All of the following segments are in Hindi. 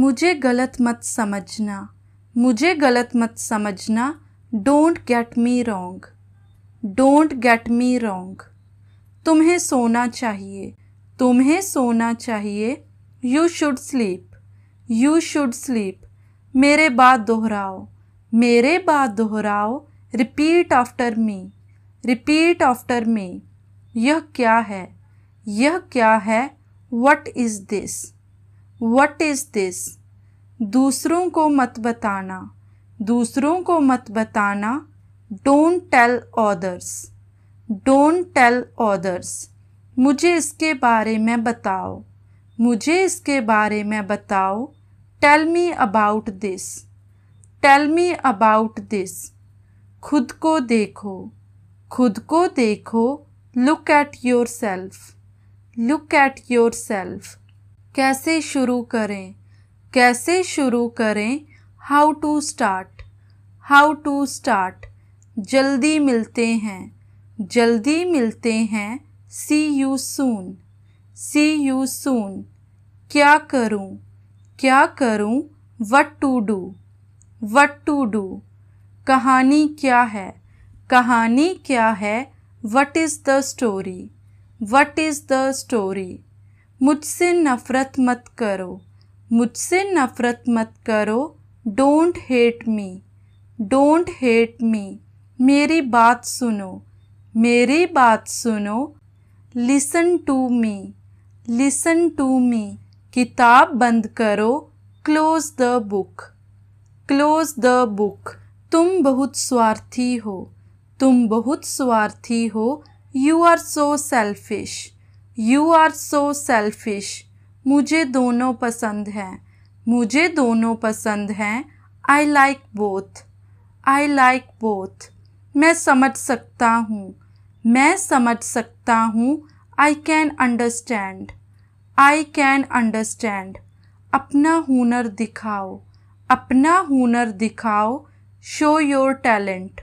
मुझे गलत मत समझना मुझे गलत मत समझना don't get me wrong don't get me wrong तुम्हें सोना चाहिए तुम्हें सोना चाहिए you should sleep you should sleep मेरे बात दोहराओ मेरे बात दोहराओ repeat after me repeat after me यह क्या है यह क्या है what is this what is this दूसरों को मत बताना दूसरों को मत बताना don't tell others don't tell others मुझे इसके बारे में बताओ मुझे इसके बारे में बताओ tell me about this tell me about this खुद को देखो खुद को देखो look at yourself look at yourself कैसे शुरू करें कैसे शुरू करें how to start how to start जल्दी मिलते हैं जल्दी मिलते हैं सी you soon C you soon क्या करूं क्या करूं what to do what to do कहानी क्या है कहानी क्या है what is the story what is the story मुझसे नफ़रत मत करो मुझसे नफ़रत मत करो don't hate me don't hate me मेरी बात सुनो मेरी बात सुनो listen to me listen to me किताब बंद करो close the book close the book तुम बहुत स्वार्थी हो तुम बहुत स्वार्थी हो you are so selfish you are so selfish मुझे दोनों पसंद हैं मुझे दोनों पसंद हैं I like both I like both मैं समझ सकता हूँ मैं समझ सकता हूँ I can understand I can understand अपना हुनर दिखाओ अपना हुनर दिखाओ show your talent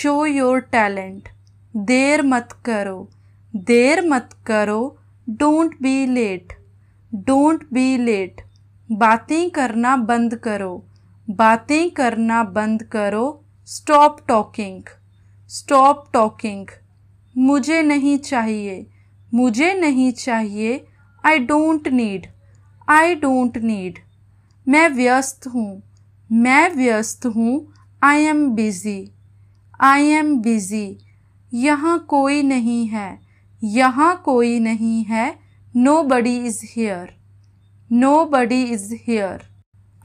show your talent देर मत करो देर मत करो don't be late don't be late बातें करना बंद करो बातें करना बंद करो स्टॉप टॉकिंग स्टॉप टॉकिंग मुझे नहीं चाहिए मुझे नहीं चाहिए I don't need I don't need मैं व्यस्त हूँ मैं व्यस्त हूँ I am busy I am busy यहाँ कोई नहीं है यहाँ कोई नहीं है nobody is here nobody is here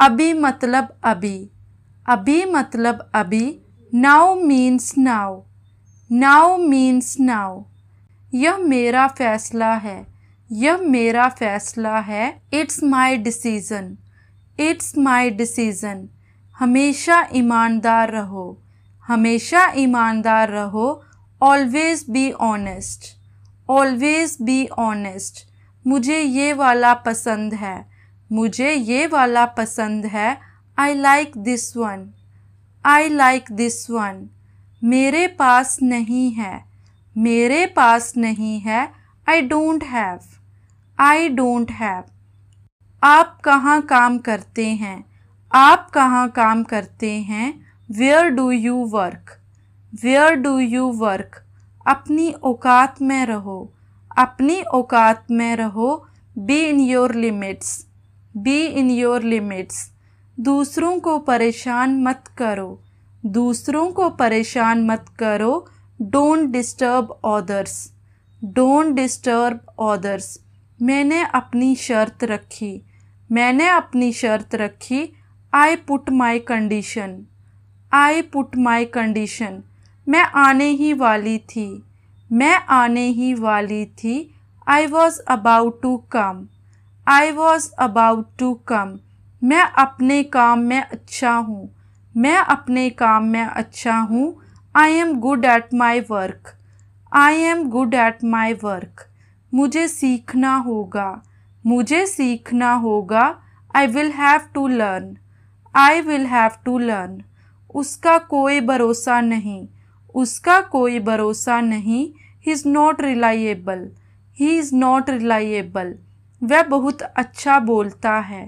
अभी मतलब अभी अभी मतलब अभी now means now now means now यह मेरा फैसला है यह मेरा फैसला है it's my decision it's my decision हमेशा ईमानदार रहो हमेशा ईमानदार रहो always be honest always be honest मुझे ये वाला पसंद है मुझे ये वाला पसंद है I like this one I like this one मेरे पास नहीं है मेरे पास नहीं है I don't have I don't have आप कहाँ काम करते हैं आप कहाँ काम करते हैं where do you work where do you work अपनी औकात में रहो अपनी औकात में रहो be in your limits be in your limits दूसरों को परेशान मत करो दूसरों को परेशान मत करो don't disturb others don't disturb others मैंने अपनी शर्त रखी मैंने अपनी शर्त रखी I put my condition I put my condition मैं आने ही वाली थी मैं आने ही वाली थी I was about to come I was about to come मैं अपने काम में अच्छा हूँ मैं अपने काम में अच्छा हूँ I am good at my work I am good at my work मुझे सीखना होगा मुझे सीखना होगा I will have to learn I will have to learn उसका कोई भरोसा नहीं उसका कोई भरोसा नहीं he is not reliable he is not reliable वह बहुत अच्छा बोलता है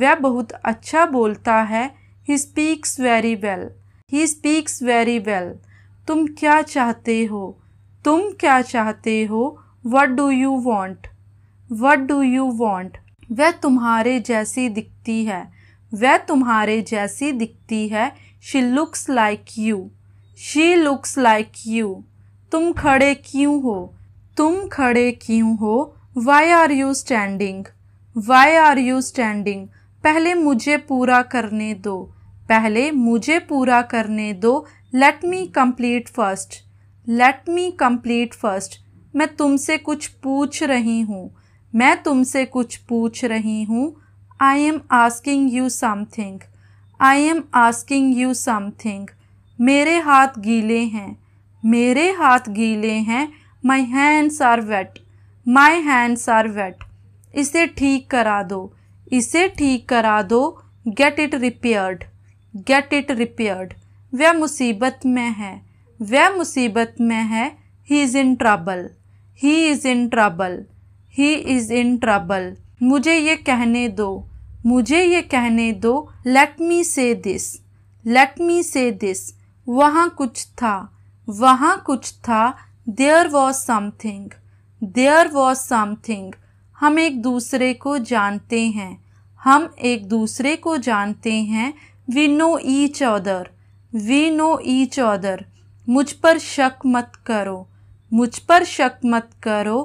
वह बहुत अच्छा बोलता है he speaks very well he speaks very well तुम क्या चाहते हो तुम क्या चाहते हो what do you want what do you want वह तुम्हारे जैसी दिखती है वह तुम्हारे जैसी दिखती है she looks like you she looks like you तुम खड़े क्यों हो तुम खड़े क्यों हो why are you standing why are you standing पहले मुझे पूरा करने दो पहले मुझे पूरा करने दो let me complete first let me complete first मैं तुमसे कुछ पूछ रही हूँ मैं तुमसे कुछ पूछ रही हूँ I am asking you something I am asking you something मेरे हाथ गीले हैं मेरे हाथ गीले हैं my hands are wet my hands are wet इसे ठीक करा दो इसे ठीक करा दो get it repaired get it repaired वह मुसीबत में है वह मुसीबत में है he is in trouble he is in trouble he is in trouble मुझे ये कहने दो मुझे ये कहने दो लेट मी से दिस लेट मी से दिस वहाँ कुछ था वहाँ कुछ था there was something there was something हम एक दूसरे को जानते हैं हम एक दूसरे को जानते हैं we know each other we know each other मुझ पर शक मत करो मुझ पर शक मत करो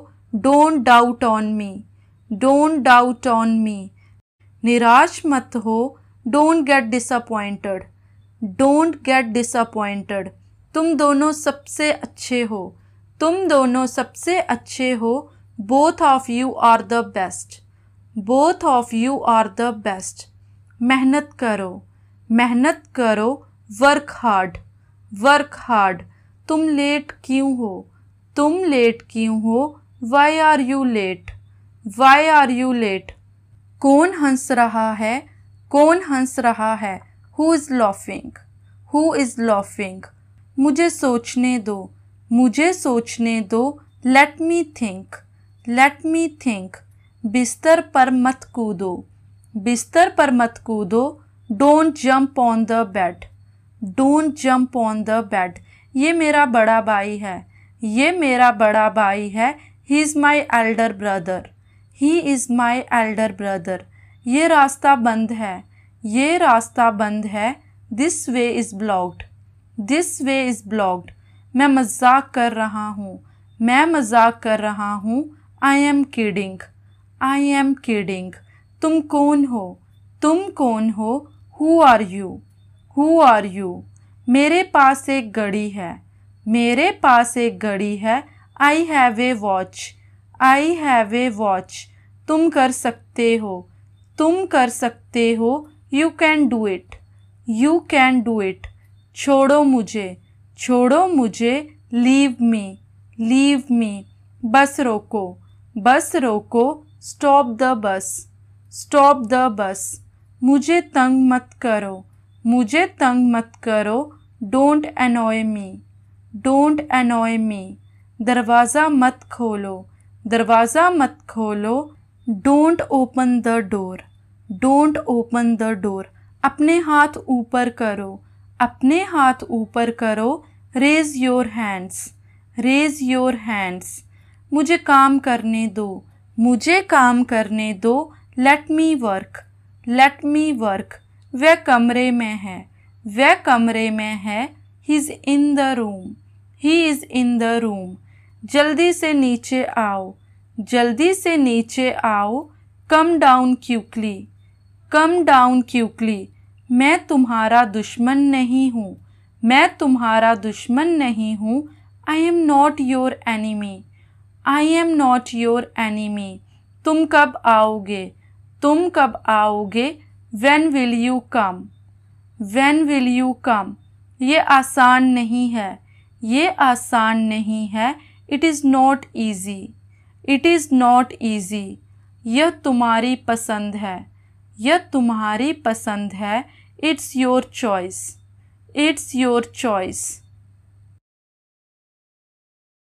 don't doubt on me don't doubt on me निराश मत हो don't get disappointed don't get disappointed तुम दोनों सबसे अच्छे हो तुम दोनों सबसे अच्छे हो both of you are the best both of you are the best मेहनत करो मेहनत करो वर्क हार्ड वर्क हार्ड तुम लेट क्यों हो तुम लेट क्यों हो why are you late why are you late कौन हंस रहा है कौन हंस रहा है who is laughing who is laughing मुझे सोचने दो मुझे सोचने दो let me think let me think बिस्तर पर मत कूदो बिस्तर पर मत कूदो don't jump on the bed don't jump on the bed ये मेरा बड़ा भाई है ये मेरा बड़ा भाई है he is my elder brother he is my elder brother ये रास्ता बंद है ये रास्ता बंद है this way is blocked this way is blocked मैं मजाक कर रहा हूँ मैं मजाक कर रहा हूँ I am kidding I am kidding तुम कौन हो तुम कौन हो who are you who are you मेरे पास एक घड़ी है मेरे पास एक घड़ी है I have a watch I have a watch तुम कर सकते हो तुम कर सकते हो you can do it you can do it छोड़ो मुझे छोड़ो मुझे लीव मी लीव मी बस रोको बस रोको stop the bus stop the bus मुझे तंग मत करो मुझे तंग मत करो don't annoy me don't annoy me दरवाज़ा मत खोलो दरवाज़ा मत खोलो don't open the door don't open the door अपने हाथ ऊपर करो अपने हाथ ऊपर करो raise your hands raise your hands मुझे काम करने दो मुझे काम करने दो let me work let me work वह कमरे में है वह कमरे में है he is in the room he is in the room जल्दी से नीचे आओ जल्दी से नीचे आओ come down quickly come down quickly मैं तुम्हारा दुश्मन नहीं हूँ मैं तुम्हारा दुश्मन नहीं हूँ I am not your enemy I am not your enemy तुम कब आओगे तुम कब आओगे when will you come when will you come ये आसान नहीं है ये आसान नहीं है it is not easy it is not easy यह तुम्हारी पसंद है यह तुम्हारी पसंद है it's your choice it's your choice